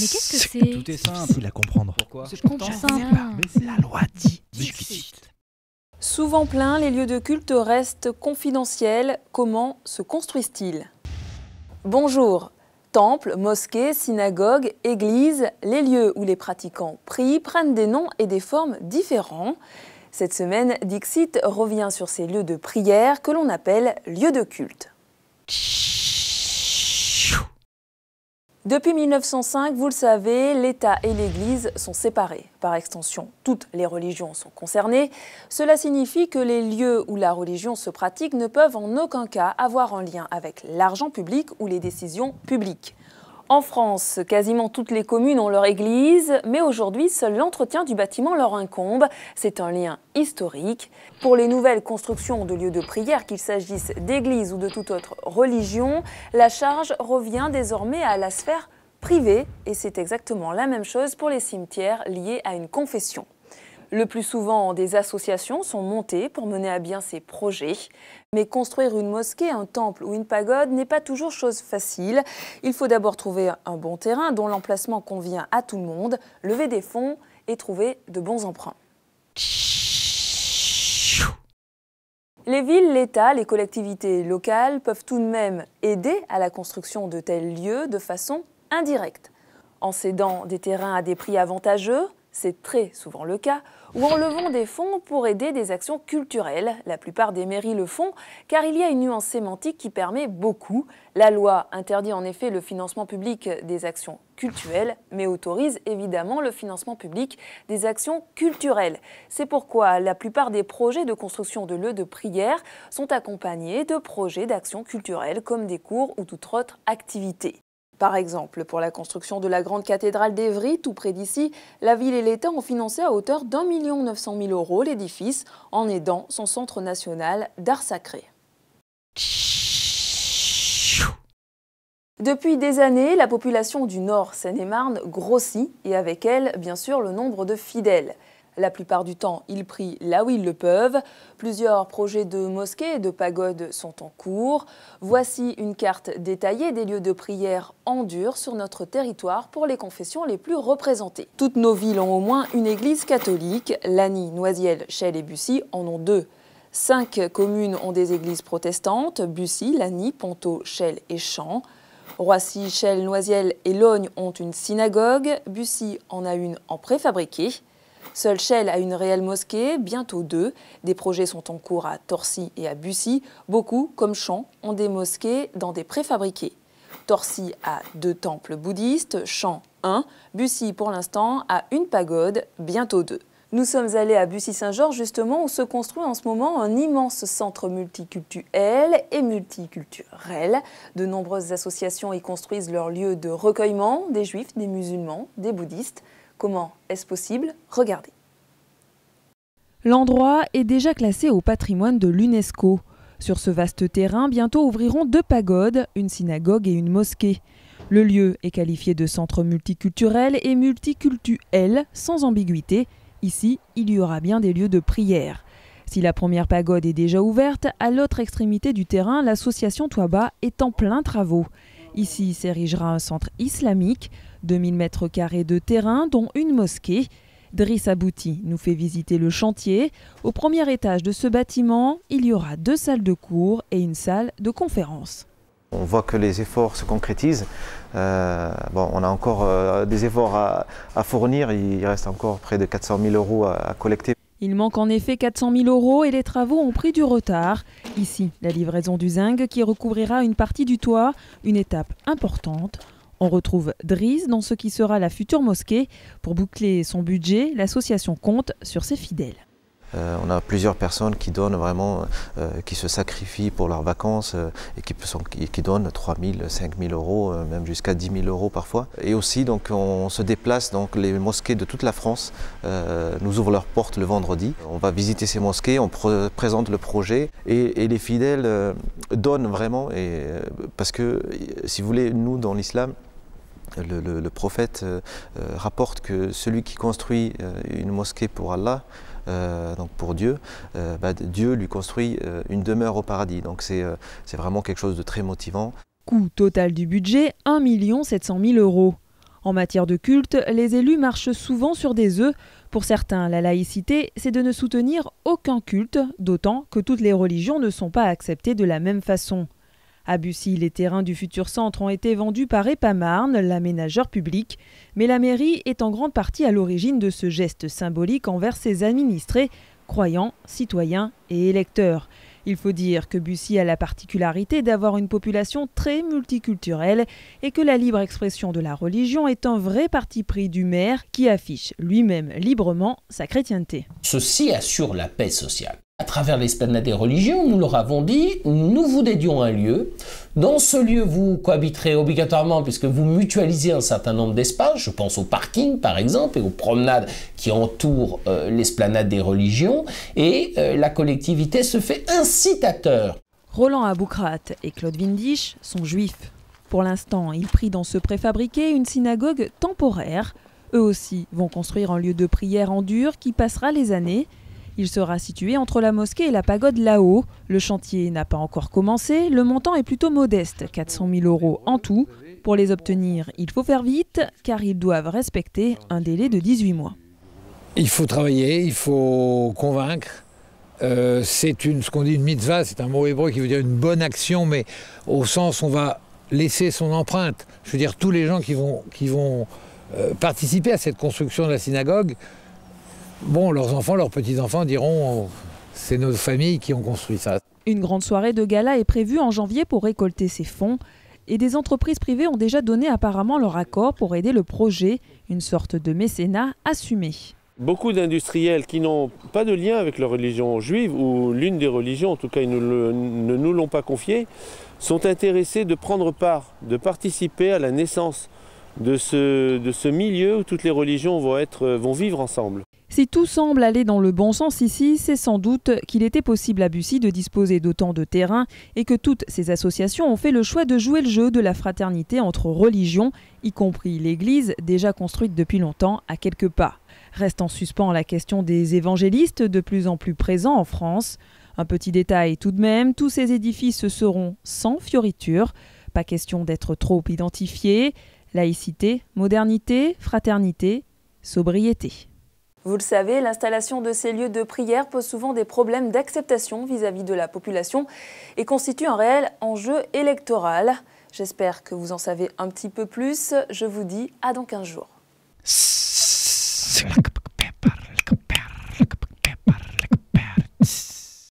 Mais qu'est-ce que c'est Tout est simple. à comprendre. Mais la loi dit Souvent pleins, les lieux de culte restent confidentiels. Comment se construisent-ils Bonjour. Temples, mosquées, synagogues, églises, les lieux où les pratiquants prient prennent des noms et des formes différents. Cette semaine, Dixit revient sur ces lieux de prière que l'on appelle lieux de culte. Depuis 1905, vous le savez, l'État et l'Église sont séparés. Par extension, toutes les religions sont concernées. Cela signifie que les lieux où la religion se pratique ne peuvent en aucun cas avoir un lien avec l'argent public ou les décisions publiques. En France, quasiment toutes les communes ont leur église, mais aujourd'hui, seul l'entretien du bâtiment leur incombe. C'est un lien historique. Pour les nouvelles constructions de lieux de prière, qu'il s'agisse d'église ou de toute autre religion, la charge revient désormais à la sphère privée, et c'est exactement la même chose pour les cimetières liés à une confession. Le plus souvent, des associations sont montées pour mener à bien ces projets. Mais construire une mosquée, un temple ou une pagode n'est pas toujours chose facile. Il faut d'abord trouver un bon terrain dont l'emplacement convient à tout le monde, lever des fonds et trouver de bons emprunts. Les villes, l'État, les collectivités locales peuvent tout de même aider à la construction de tels lieux de façon indirecte. En cédant des terrains à des prix avantageux, c'est très souvent le cas, ou en levant des fonds pour aider des actions culturelles. La plupart des mairies le font car il y a une nuance sémantique qui permet beaucoup. La loi interdit en effet le financement public des actions culturelles, mais autorise évidemment le financement public des actions culturelles. C'est pourquoi la plupart des projets de construction de lieux de prière sont accompagnés de projets d'actions culturelles comme des cours ou toute autre activité. Par exemple, pour la construction de la grande cathédrale d'Evry, tout près d'ici, la ville et l'État ont financé à hauteur d'un million neuf cent mille euros l'édifice en aidant son centre national d'art sacré. Depuis des années, la population du Nord Seine-et-Marne grossit et avec elle, bien sûr, le nombre de fidèles. La plupart du temps, ils prient là où ils le peuvent. Plusieurs projets de mosquées et de pagodes sont en cours. Voici une carte détaillée des lieux de prière en dur sur notre territoire pour les confessions les plus représentées. Toutes nos villes ont au moins une église catholique. Lagny, Noisiel, Chelles et Bussy en ont deux. Cinq communes ont des églises protestantes, Bussy, Lagny, Ponto, Chelles et Champs. Roissy, Chelles, Noisiel et Logne ont une synagogue, Bussy en a une en préfabriquée. Seul Shell a une réelle mosquée, bientôt deux. Des projets sont en cours à Torcy et à Bussy. Beaucoup, comme Champs, ont des mosquées dans des préfabriqués. Torcy a deux temples bouddhistes, Champs un, Bussy pour l'instant a une pagode, bientôt deux. Nous sommes allés à Bussy-Saint-Georges justement où se construit en ce moment un immense centre multiculturel et multiculturel. De nombreuses associations y construisent leurs lieux de recueillement des juifs, des musulmans, des bouddhistes. Comment est-ce possible Regardez. L'endroit est déjà classé au patrimoine de l'UNESCO. Sur ce vaste terrain, bientôt ouvriront deux pagodes, une synagogue et une mosquée. Le lieu est qualifié de centre multiculturel et multiculturel sans ambiguïté. Ici, il y aura bien des lieux de prière. Si la première pagode est déjà ouverte, à l'autre extrémité du terrain, l'association Toaba est en plein travaux. Ici s'érigera un centre islamique, 2000 mètres carrés de terrain, dont une mosquée. Driss Abouti nous fait visiter le chantier. Au premier étage de ce bâtiment, il y aura deux salles de cours et une salle de conférence. On voit que les efforts se concrétisent. Euh, on a encore euh, des efforts à, fournir. Il reste encore près de 400 000 euros à collecter. Il manque en effet 400 000 euros et les travaux ont pris du retard. Ici, la livraison du zinc qui recouvrira une partie du toit, une étape importante. On retrouve Dries dans ce qui sera la future mosquée. Pour boucler son budget, l'association compte sur ses fidèles. Euh, on a plusieurs personnes qui donnent vraiment, euh, qui se sacrifient pour leurs vacances euh, et qui, donnent 3 000, 5 000 euros, même jusqu'à 10 000 euros parfois. Et aussi, donc, on se déplace, donc, les mosquées de toute la France nous ouvrent leurs portes le vendredi. On va visiter ces mosquées, on présente le projet et, et les fidèles donnent vraiment, et, parce que si vous voulez, nous dans l'islam, le, prophète euh, euh, rapporte que celui qui construit euh, une mosquée pour Allah, donc pour Dieu, bah, Dieu lui construit une demeure au paradis. Donc c'est vraiment quelque chose de très motivant. Coût total du budget 1 700 000 euros. En matière de culte, les élus marchent souvent sur des œufs. Pour certains, la laïcité, c'est de ne soutenir aucun culte, d'autant que toutes les religions ne sont pas acceptées de la même façon. À Bussy, les terrains du futur centre ont été vendus par Epamarne, l'aménageur public, mais la mairie est en grande partie à l'origine de ce geste symbolique envers ses administrés, croyants, citoyens et électeurs. Il faut dire que Bussy a la particularité d'avoir une population très multiculturelle et que la libre expression de la religion est un vrai parti pris du maire qui affiche lui-même librement sa chrétienté. Ceci assure la paix sociale à travers l'esplanade des religions, nous leur avons dit, nous vous dédions un lieu. Dans ce lieu, vous cohabiterez obligatoirement puisque vous mutualisez un certain nombre d'espaces. Je pense au parking, par exemple, et aux promenades qui entourent euh, l'esplanade des religions. Et euh, la collectivité se fait incitateur. Roland Aboukrat et Claude Windisch sont juifs. Pour l'instant, ils prient dans ce préfabriqué une synagogue temporaire. Eux aussi vont construire un lieu de prière en dur qui passera les années il sera situé entre la mosquée et la pagode là-haut. Le chantier n'a pas encore commencé, le montant est plutôt modeste, 400 000 euros en tout. Pour les obtenir, il faut faire vite, car ils doivent respecter un délai de 18 mois. Il faut travailler, il faut convaincre. Euh, c'est une, ce qu'on dit une mitzvah, c'est un mot hébreu qui veut dire une bonne action, mais au sens où on va laisser son empreinte. Je veux dire, tous les gens qui vont, euh, participer à cette construction de la synagogue bon, leurs enfants, leurs petits-enfants diront c'est nos familles qui ont construit ça. Une grande soirée de gala est prévue en janvier pour récolter ces fonds. Et des entreprises privées ont déjà donné apparemment leur accord pour aider le projet, une sorte de mécénat assumé. Beaucoup d'industriels qui n'ont pas de lien avec la religion juive, ou l'une des religions, en tout cas ils ne, nous l'ont pas confié, sont intéressés de prendre part, de participer à la naissance de ce, milieu où toutes les religions vont vivre ensemble. Si tout semble aller dans le bon sens ici, c'est sans doute qu'il était possible à Bussy de disposer d'autant de terrain et que toutes ces associations ont fait le choix de jouer le jeu de la fraternité entre religions, y compris l'église déjà construite depuis longtemps à quelques pas. Reste en suspens la question des évangélistes de plus en plus présents en France. Un petit détail tout de même, tous ces édifices seront sans fioritures, pas question d'être trop identifiés, laïcité, modernité, fraternité, sobriété. Vous le savez, l'installation de ces lieux de prière pose souvent des problèmes d'acceptation vis-à-vis de la population et constitue un réel enjeu électoral. J'espère que vous en savez un petit peu plus. Je vous dis à dans 15 jours.